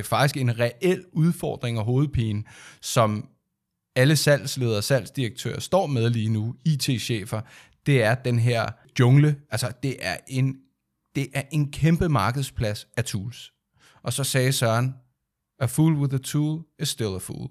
Det er faktisk en reel udfordring og hovedpine, som alle salgsledere og salgsdirektører står med lige nu, IT-chefer, det er den her jungle. Altså, det er en, det er en kæmpe markedsplads af tools. Og så sagde Søren, a fool with a tool is still a fool.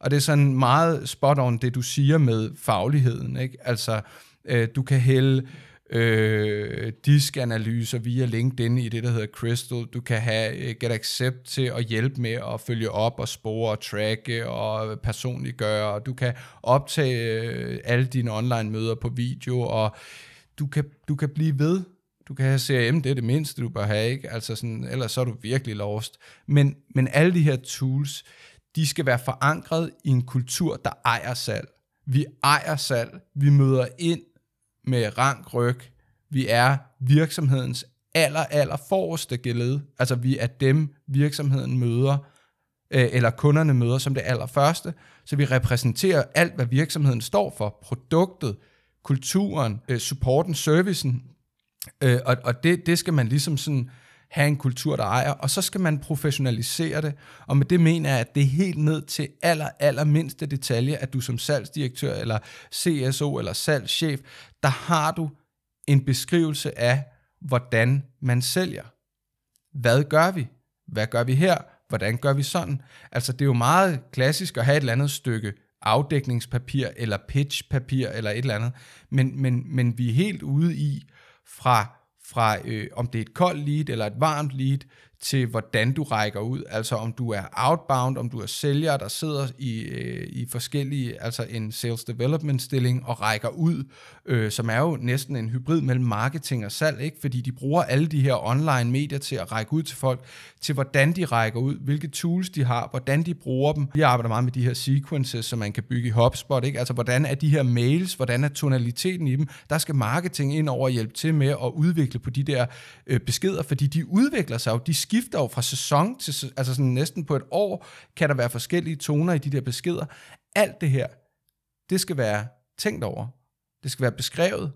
Og det er sådan meget spot on, det du siger med fagligheden. Ikke? Altså, øh, du kan hælde øh, diskanalyser via LinkedIn i det, der hedder Crystal. Du kan have øh, Get Accept til at hjælpe med at følge op og spore og tracke og personliggøre. du kan optage øh, alle dine online møder på video, og du kan, du kan blive ved. Du kan have CRM, det er det mindste, du bør have, ikke? Altså sådan, ellers så er du virkelig lost. Men, men alle de her tools, de skal være forankret i en kultur, der ejer salg. Vi ejer salg. Vi møder ind med rank ryg. Vi er virksomhedens aller, aller forreste geled. Altså vi er dem, virksomheden møder, øh, eller kunderne møder som det allerførste. Så vi repræsenterer alt, hvad virksomheden står for. Produktet, kulturen, øh, supporten, servicen. Øh, og og det, det skal man ligesom sådan have en kultur, der ejer, og så skal man professionalisere det. Og med det mener jeg, at det er helt ned til aller, aller mindste detalje, at du som salgsdirektør eller CSO eller salgschef, der har du en beskrivelse af, hvordan man sælger. Hvad gør vi? Hvad gør vi her? Hvordan gør vi sådan? Altså det er jo meget klassisk at have et eller andet stykke afdækningspapir eller pitchpapir eller et eller andet, men, men, men vi er helt ude i fra fra øh, om det er et koldt lead eller et varmt lead, til, hvordan du rækker ud, altså om du er outbound, om du er sælger, der sidder i, øh, i forskellige, altså en sales development stilling og rækker ud, øh, som er jo næsten en hybrid mellem marketing og salg, ikke? fordi de bruger alle de her online medier til at række ud til folk, til hvordan de rækker ud, hvilke tools de har, hvordan de bruger dem. Vi arbejder meget med de her sequences, som man kan bygge i HubSpot, ikke? altså hvordan er de her mails, hvordan er tonaliteten i dem, der skal marketing ind over og hjælpe til med at udvikle på de der øh, beskeder, fordi de udvikler sig jo, de skifter jo fra sæson til, altså sådan næsten på et år, kan der være forskellige toner i de der beskeder. Alt det her, det skal være tænkt over. Det skal være beskrevet.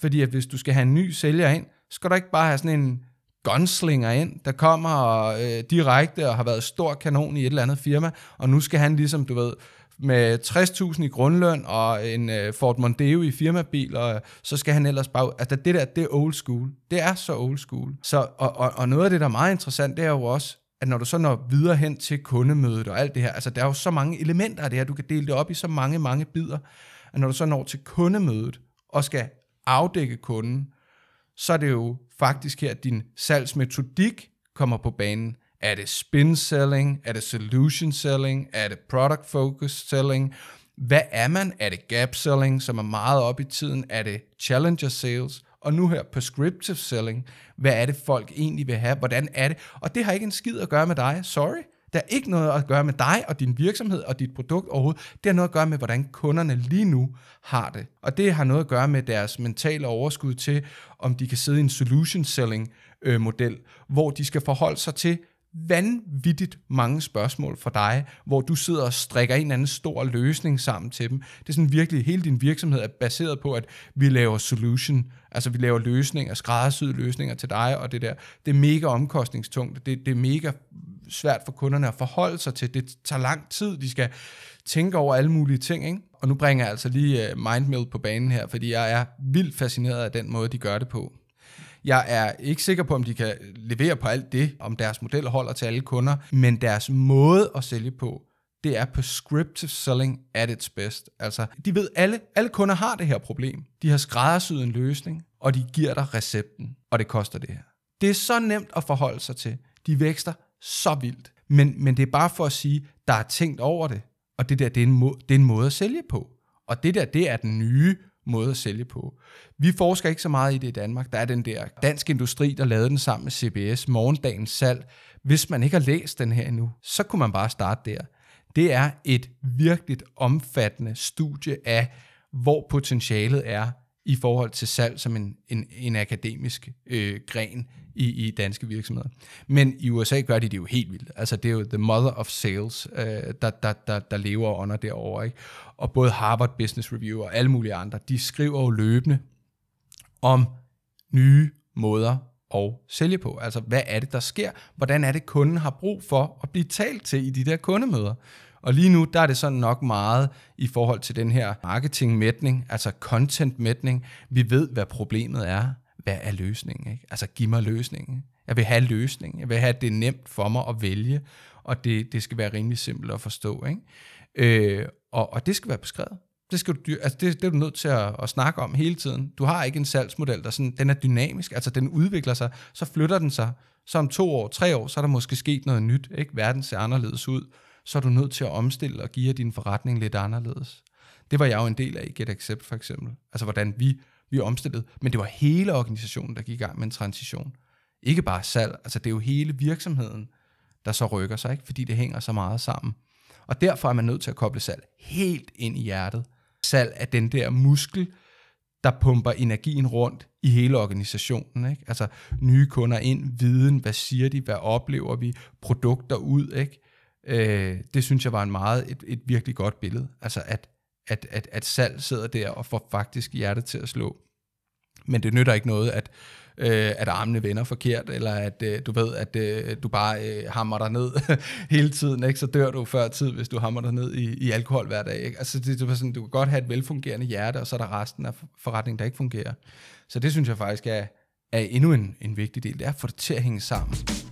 Fordi at hvis du skal have en ny sælger ind, skal du ikke bare have sådan en gunslinger ind, der kommer og, øh, direkte og har været stor kanon i et eller andet firma, og nu skal han ligesom, du ved, med 60.000 i grundløn og en øh, Ford Mondeo i firmabil, og øh, så skal han ellers bare... Altså det der, det er old school. Det er så old school. Så, og, og, og noget af det, der er meget interessant, det er jo også, at når du så når videre hen til kundemødet og alt det her, altså der er jo så mange elementer af det her, du kan dele det op i så mange, mange bidder, at når du så når til kundemødet og skal afdække kunden, så er det jo faktisk her, at din salgsmetodik kommer på banen. Er det spin selling? Er det solution selling? Er det product focus selling? Hvad er man? Er det gap selling, som er meget op i tiden? Er det challenger sales? Og nu her prescriptive selling. Hvad er det, folk egentlig vil have? Hvordan er det? Og det har ikke en skid at gøre med dig. Sorry. Der er ikke noget at gøre med dig og din virksomhed og dit produkt overhovedet. Det har noget at gøre med, hvordan kunderne lige nu har det. Og det har noget at gøre med deres mentale overskud til, om de kan sidde i en solution selling øh, model, hvor de skal forholde sig til, vanvittigt mange spørgsmål for dig, hvor du sidder og strikker en eller anden stor løsning sammen til dem. Det er sådan virkelig, hele din virksomhed er baseret på, at vi laver solution, altså vi laver løsninger, skræddersyede løsninger til dig og det der. Det er mega omkostningstungt, det, det er mega svært for kunderne at forholde sig til, det tager lang tid, de skal tænke over alle mulige ting, ikke? Og nu bringer jeg altså lige øh, Mindmill MindMeld på banen her, fordi jeg er vildt fascineret af den måde, de gør det på. Jeg er ikke sikker på, om de kan levere på alt det, om deres model holder til alle kunder, men deres måde at sælge på, det er prescriptive selling at its best. Altså, de ved alle, alle kunder har det her problem. De har skræddersyet en løsning, og de giver dig recepten, og det koster det her. Det er så nemt at forholde sig til. De vækster så vildt. Men, men det er bare for at sige, der er tænkt over det, og det der, det er en, må, det er en måde at sælge på. Og det der, det er den nye måde at sælge på. Vi forsker ikke så meget i det i Danmark. Der er den der dansk industri, der lavede den sammen med CBS, morgendagens salg. Hvis man ikke har læst den her endnu, så kunne man bare starte der. Det er et virkelig omfattende studie af, hvor potentialet er i forhold til salg som en, en, en akademisk øh, gren i, i danske virksomheder. Men i USA gør de det jo helt vildt. Altså det er jo the mother of sales, øh, der, der, der, der lever under derovre. Ikke? Og både Harvard Business Review og alle mulige andre, de skriver jo løbende om nye måder at sælge på. Altså hvad er det, der sker? Hvordan er det, kunden har brug for at blive talt til i de der kundemøder? Og lige nu, der er det sådan nok meget i forhold til den her marketingmætning, altså contentmætning. Vi ved, hvad problemet er. Hvad er løsningen? Ikke? Altså, giv mig løsningen. Jeg vil have løsningen. Jeg vil have, at det er nemt for mig at vælge, og det, det skal være rimelig simpelt at forstå. Ikke? Øh, og, og det skal være beskrevet. Det, skal du, altså det, det er du nødt til at, at snakke om hele tiden. Du har ikke en salgsmodel, der sådan, den er dynamisk, altså den udvikler sig, så flytter den sig. Så om to år, tre år, så er der måske sket noget nyt. Ikke? Verden ser anderledes ud så er du nødt til at omstille og give din forretning lidt anderledes. Det var jeg jo en del af i Get Accept for eksempel. Altså hvordan vi, vi omstillede. Men det var hele organisationen, der gik i gang med en transition. Ikke bare salg, altså det er jo hele virksomheden, der så rykker sig, ikke? fordi det hænger så meget sammen. Og derfor er man nødt til at koble salg helt ind i hjertet. Salg er den der muskel, der pumper energien rundt i hele organisationen. Ikke? Altså nye kunder ind, viden, hvad siger de, hvad oplever vi, produkter ud. Ikke? Øh, det synes jeg var en meget, et, et virkelig godt billede. Altså at, at, at, at salg sidder der og får faktisk hjertet til at slå. Men det nytter ikke noget, at, øh, at armene vender forkert, eller at øh, du ved, at øh, du bare øh, hammer dig ned hele tiden, ikke? så dør du før tid, hvis du hammer dig ned i, i alkohol hver dag. Ikke? Altså, det, det var sådan, du kan godt have et velfungerende hjerte, og så er der resten af forretningen, der ikke fungerer. Så det synes jeg faktisk er, er endnu en, en vigtig del, det er at få det til at hænge sammen.